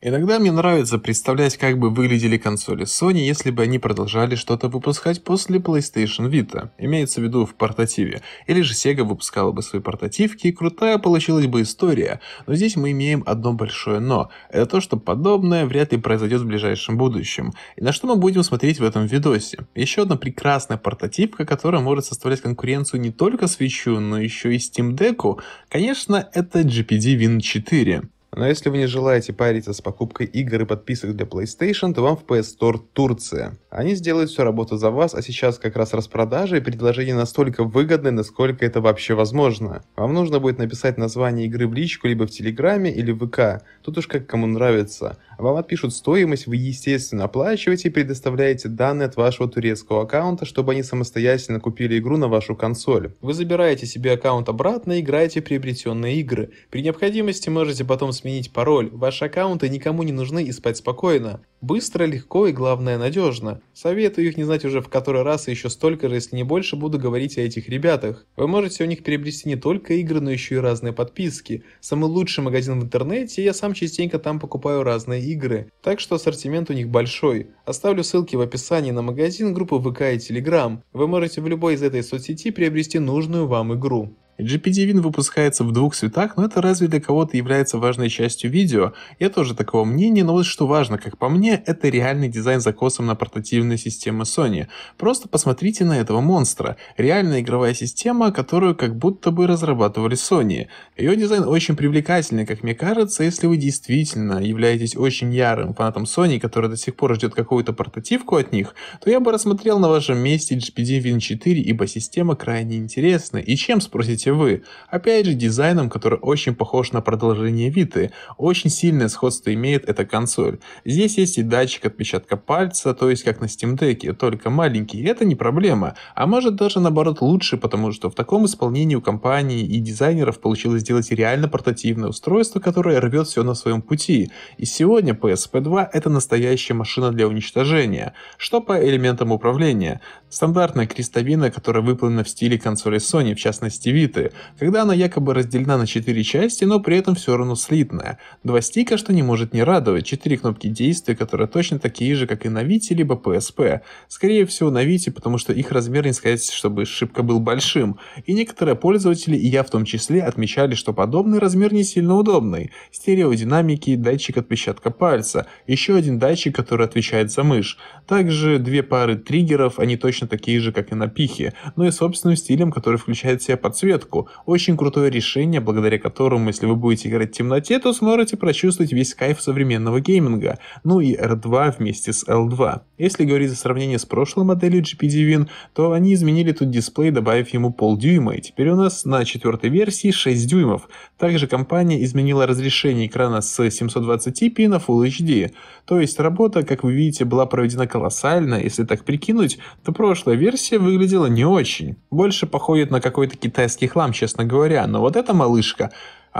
Иногда мне нравится представлять, как бы выглядели консоли Sony, если бы они продолжали что-то выпускать после PlayStation Vita, имеется в виду в портативе, или же Sega выпускала бы свои портативки, и крутая получилась бы история. Но здесь мы имеем одно большое «но». Это то, что подобное вряд ли произойдет в ближайшем будущем. И на что мы будем смотреть в этом видосе? Еще одна прекрасная портативка, которая может составлять конкуренцию не только Switch, но еще и Steam Deck. Конечно, это GPD Win 4. Но если вы не желаете париться с покупкой игр и подписок для PlayStation, то вам в PS Store Турция. Они сделают всю работу за вас, а сейчас как раз распродажи и предложения настолько выгодны, насколько это вообще возможно. Вам нужно будет написать название игры в личку либо в Телеграме или в ВК, тут уж как кому нравится. А вам отпишут стоимость, вы, естественно, оплачиваете и предоставляете данные от вашего турецкого аккаунта, чтобы они самостоятельно купили игру на вашу консоль. Вы забираете себе аккаунт обратно и играете приобретенные игры. При необходимости можете потом сменить пароль. Ваши аккаунты никому не нужны и спать спокойно. Быстро, легко и, главное, надежно. Советую их не знать уже в который раз и еще столько же, если не больше, буду говорить о этих ребятах. Вы можете у них приобрести не только игры, но еще и разные подписки. Самый лучший магазин в интернете, я сам частенько там покупаю разные игры. Так что ассортимент у них большой. Оставлю ссылки в описании на магазин, группы ВК и Телеграм. Вы можете в любой из этой соцсети приобрести нужную вам игру. GPD-Win выпускается в двух цветах, но это разве для кого-то является важной частью видео? Я тоже такого мнения, но вот что важно, как по мне, это реальный дизайн закосом на портативные системы Sony. Просто посмотрите на этого монстра. Реальная игровая система, которую как будто бы разрабатывали Sony. Ее дизайн очень привлекательный, как мне кажется, если вы действительно являетесь очень ярым фанатом Sony, который до сих пор ждет какую-то портативку от них, то я бы рассмотрел на вашем месте GPD-Win 4, ибо система крайне интересна. И чем, спросите видите вы. Опять же, дизайном, который очень похож на продолжение Vita, очень сильное сходство имеет эта консоль. Здесь есть и датчик отпечатка пальца, то есть как на Steam Deck, только маленький. Это не проблема, а может даже наоборот лучше, потому что в таком исполнении у компании и дизайнеров получилось сделать реально портативное устройство, которое рвет все на своем пути. И сегодня PSP 2 это настоящая машина для уничтожения. Что по элементам управления? Стандартная крестовина, которая выполнена в стиле консоли Sony, в частности Vita, слиты, когда она якобы разделена на четыре части, но при этом все равно слитная. Два стика, что не может не радовать, Четыре кнопки действия, которые точно такие же, как и на Вите, либо PSP. Скорее всего на Вите, потому что их размер не сказать, чтобы шибко был большим. И некоторые пользователи, и я в том числе, отмечали, что подобный размер не сильно удобный. Стереодинамики, датчик отпечатка пальца, еще один датчик, который отвечает за мышь. Также две пары триггеров, они точно такие же, как и на пихе, но ну и собственным стилем, который включает в себя подсветку подсветку. Очень крутое решение, благодаря которому, если вы будете играть в темноте, то сможете прочувствовать весь кайф современного гейминга. Ну и R2 вместе с L2. Если говорить о сравнении с прошлой моделью GPD Win, то они изменили тут дисплей, добавив ему полдюйма, и теперь у нас на четвертой версии 6 дюймов. Также компания изменила разрешение экрана с 720p на Full HD. То есть работа, как вы видите, была проведена колоссально, если так прикинуть, то прошлая версия выглядела не очень. Больше походит на какой-то китайский хлам, честно говоря, но вот эта малышка,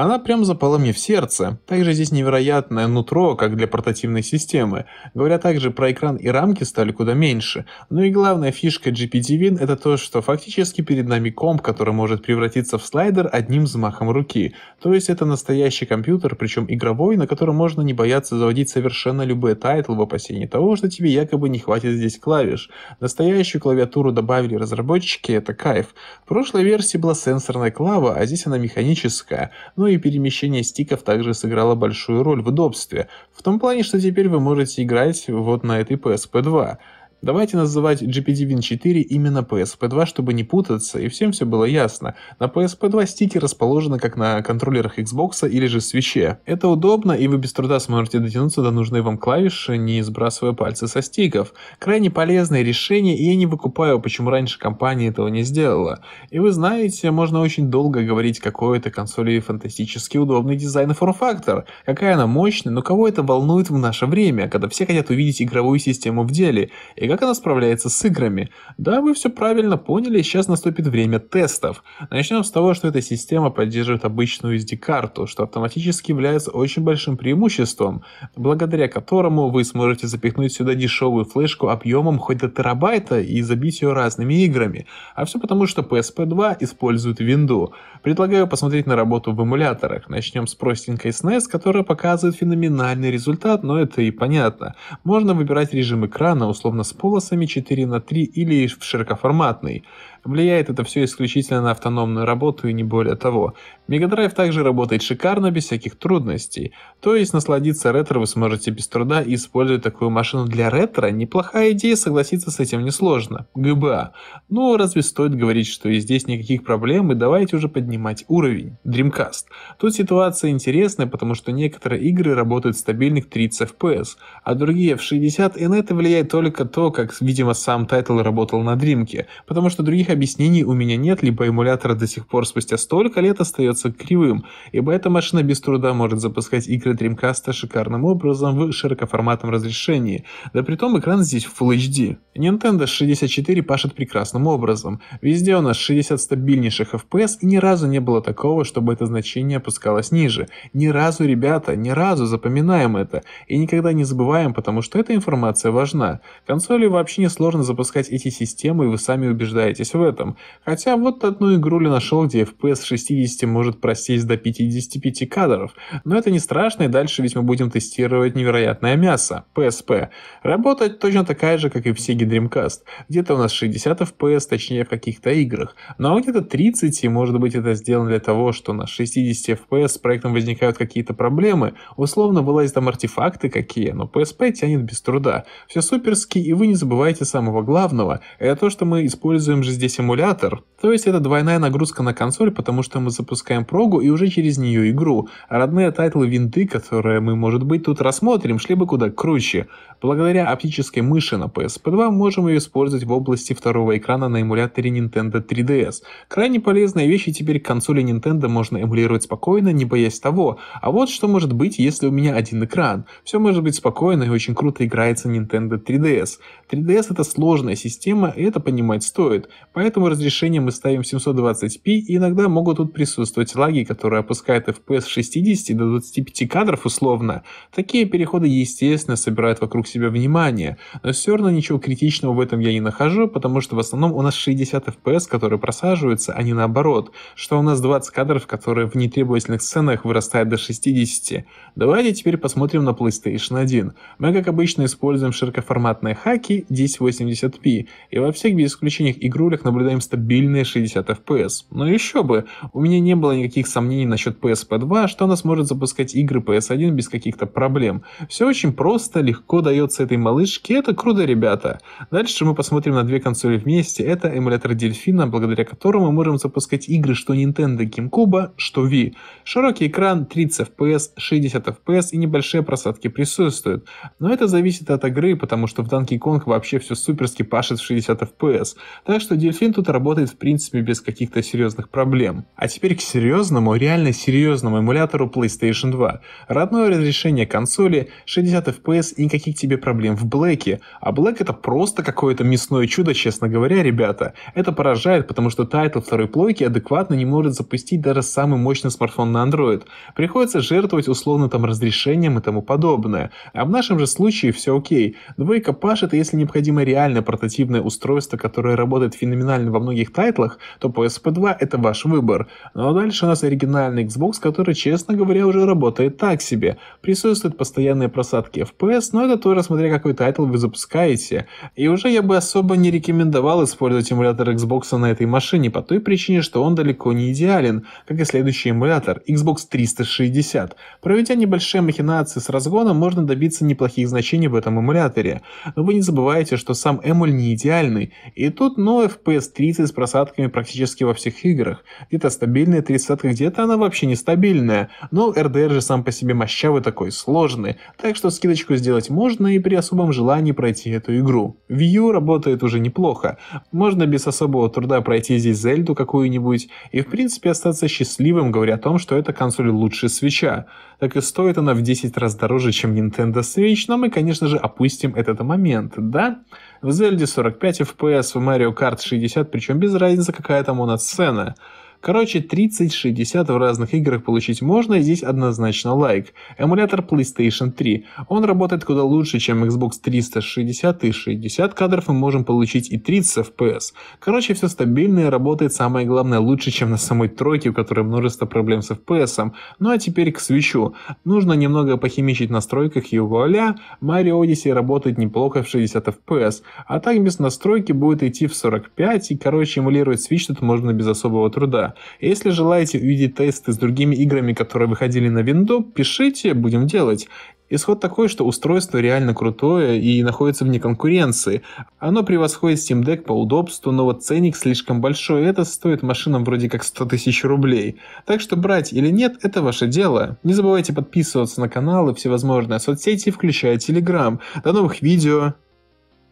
она прям запала мне в сердце. Также здесь невероятное нутро, как для портативной системы. Говоря также про экран и рамки стали куда меньше. Ну и главная фишка GPT-Win это то, что фактически перед нами комп, который может превратиться в слайдер одним взмахом руки. То есть это настоящий компьютер, причем игровой, на котором можно не бояться заводить совершенно любые тайтлы в опасении того, что тебе якобы не хватит здесь клавиш. Настоящую клавиатуру добавили разработчики, это кайф. В прошлой версии была сенсорная клава, а здесь она механическая. Ну и перемещение стиков также сыграло большую роль в удобстве, в том плане, что теперь вы можете играть вот на этой PSP 2. Давайте называть GPT-Win4 именно PSP2, чтобы не путаться, и всем все было ясно. На PSP2 стики расположены как на контроллерах Xbox или же Switch. Это удобно, и вы без труда сможете дотянуться до нужной вам клавиши, не сбрасывая пальцы со стиков. Крайне полезное решение, и я не выкупаю, почему раньше компания этого не сделала. И вы знаете, можно очень долго говорить, какой это консоли фантастически удобный дизайн и форм-фактор, какая она мощная, но кого это волнует в наше время, когда все хотят увидеть игровую систему в деле. И как она справляется с играми. Да, вы все правильно поняли, сейчас наступит время тестов. Начнем с того, что эта система поддерживает обычную SD-карту, что автоматически является очень большим преимуществом, благодаря которому вы сможете запихнуть сюда дешевую флешку объемом хоть до терабайта и забить ее разными играми. А все потому, что PSP2 использует Windows. Предлагаю посмотреть на работу в эмуляторах. Начнем с простенькой SNES, которая показывает феноменальный результат, но это и понятно. Можно выбирать режим экрана, условно с полосами 4 на 3 или в широкоформатный, Влияет это все исключительно на автономную работу и не более того. Мегадрайв также работает шикарно, без всяких трудностей. То есть насладиться ретро вы сможете без труда, и использовать такую машину для ретро – неплохая идея, согласиться с этим несложно. ГБА. Ну, разве стоит говорить, что и здесь никаких проблем, и давайте уже поднимать уровень. Dreamcast. Тут ситуация интересная, потому что некоторые игры работают в стабильных 30 FPS, а другие в 60, и на это влияет только то, как, видимо, сам тайтл работал на Дримке, потому что других Других объяснений у меня нет, либо эмулятор до сих пор спустя столько лет остается кривым, ибо эта машина без труда может запускать игры Dreamcast шикарным образом в широкоформатном разрешении, да при том экран здесь Full HD. Nintendo 64 пашет прекрасным образом. Везде у нас 60 стабильнейших FPS и ни разу не было такого, чтобы это значение опускалось ниже. Ни разу, ребята, ни разу запоминаем это и никогда не забываем, потому что эта информация важна. Консоли вообще не сложно запускать эти системы и вы сами убеждаетесь в этом. Хотя вот одну игру ли нашел, где FPS 60 может просесть до 55 кадров. Но это не страшно, и дальше ведь мы будем тестировать невероятное мясо, PSP. Работать точно такая же, как и в Sega Dreamcast. Где-то у нас 60 FPS, точнее в каких-то играх. Но ну, а где-то 30, и может быть это сделано для того, что на 60 FPS с проектом возникают какие-то проблемы. Условно вылазят там артефакты какие, но PSP тянет без труда. Все суперски, и вы не забывайте самого главного. Это то, что мы используем же здесь симулятор То есть это двойная нагрузка на консоль, потому что мы запускаем прогу и уже через нее игру. А родные тайтлы винды, которые мы, может быть, тут рассмотрим, шли бы куда круче. Благодаря оптической мыши на PSP2 можем ее использовать в области второго экрана на эмуляторе Nintendo 3DS. Крайне полезная вещь и теперь консоли Nintendo можно эмулировать спокойно, не боясь того. А вот что может быть, если у меня один экран. Все может быть спокойно и очень круто играется Nintendo 3DS. 3DS это сложная система, и это понимать стоит. Поэтому разрешение мы ставим 720p, и иногда могут тут присутствовать лаги, которые опускают FPS 60 до 25 кадров условно. Такие переходы, естественно, собирают вокруг себя внимание, но все равно ничего критичного в этом я не нахожу, потому что в основном у нас 60 FPS, которые просаживаются, а не наоборот, что у нас 20 кадров, которые в нетребовательных сценах вырастают до 60. Давайте теперь посмотрим на PlayStation 1. Мы, как обычно, используем широкоформатные хаки 1080p, и во всех без исключения игрулях наблюдаем стабильные 60 FPS. Но еще бы, у меня не было никаких сомнений насчет PSP2, что она сможет запускать игры PS1 без каких-то проблем. Все очень просто, легко дается этой малышке, это круто, ребята. Дальше мы посмотрим на две консоли вместе. Это эмулятор Дельфина, благодаря которому мы можем запускать игры что Nintendo GameCube, что Wii. Широкий экран, 30 FPS, 60 FPS и небольшие просадки присутствуют. Но это зависит от игры, потому что в Donkey Kong вообще все суперски пашет в 60 FPS. Так что Дельфин фильм тут работает, в принципе, без каких-то серьезных проблем. А теперь к серьезному, реально серьезному эмулятору PlayStation 2. Родное разрешение консоли, 60 FPS и никаких тебе проблем в Блэке. А Блэк это просто какое-то мясное чудо, честно говоря, ребята. Это поражает, потому что тайтл второй плойки адекватно не может запустить даже самый мощный смартфон на Android. Приходится жертвовать условно там разрешением и тому подобное. А в нашем же случае все окей. Двойка Паш это если необходимо реально портативное устройство, которое работает феноменально оригинальный во многих тайтлах, то PSP2 это ваш выбор. Ну а дальше у нас оригинальный Xbox, который, честно говоря, уже работает так себе. Присутствуют постоянные просадки FPS, но это тоже смотря какой тайтл вы запускаете. И уже я бы особо не рекомендовал использовать эмулятор Xbox на этой машине по той причине, что он далеко не идеален, как и следующий эмулятор Xbox 360. Проведя небольшие махинации с разгоном, можно добиться неплохих значений в этом эмуляторе. Но вы не забывайте, что сам эмуль не идеальный. И тут, но FPS с 30 с просадками практически во всех играх. Где-то стабильная 30 где-то она вообще нестабильная. Но РДР же сам по себе мощавый такой, сложный. Так что скидочку сделать можно и при особом желании пройти эту игру. View работает уже неплохо. Можно без особого труда пройти здесь Зельду какую-нибудь и в принципе остаться счастливым, говоря о том, что эта консоль лучше свеча. Так и стоит она в 10 раз дороже, чем Nintendo Switch, но мы, конечно же, опустим этот момент, да? в Зельде 45 FPS, в Mario Kart 60, причем без разницы, какая там у нас сцена. Короче, 30-60 в разных играх получить можно, и здесь однозначно лайк. Эмулятор PlayStation 3. Он работает куда лучше, чем Xbox 360 и 60 кадров мы можем получить и 30 FPS. Короче, все стабильно и работает самое главное лучше, чем на самой тройке, у которой множество проблем с FPS. Ну а теперь к свечу. Нужно немного похимичить в настройках и вуаля, Mario Odyssey работает неплохо в 60 FPS, а так без настройки будет идти в 45 и короче эмулировать Switch тут можно без особого труда. Если желаете увидеть тесты с другими играми, которые выходили на Windows, пишите, будем делать. Исход такой, что устройство реально крутое и находится вне конкуренции. Оно превосходит Steam Deck по удобству, но вот ценник слишком большой, и это стоит машинам вроде как 100 тысяч рублей. Так что брать или нет, это ваше дело. Не забывайте подписываться на канал и всевозможные соцсети, включая Telegram. До новых видео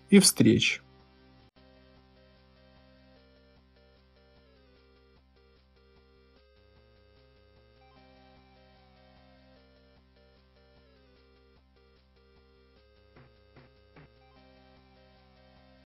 и встреч!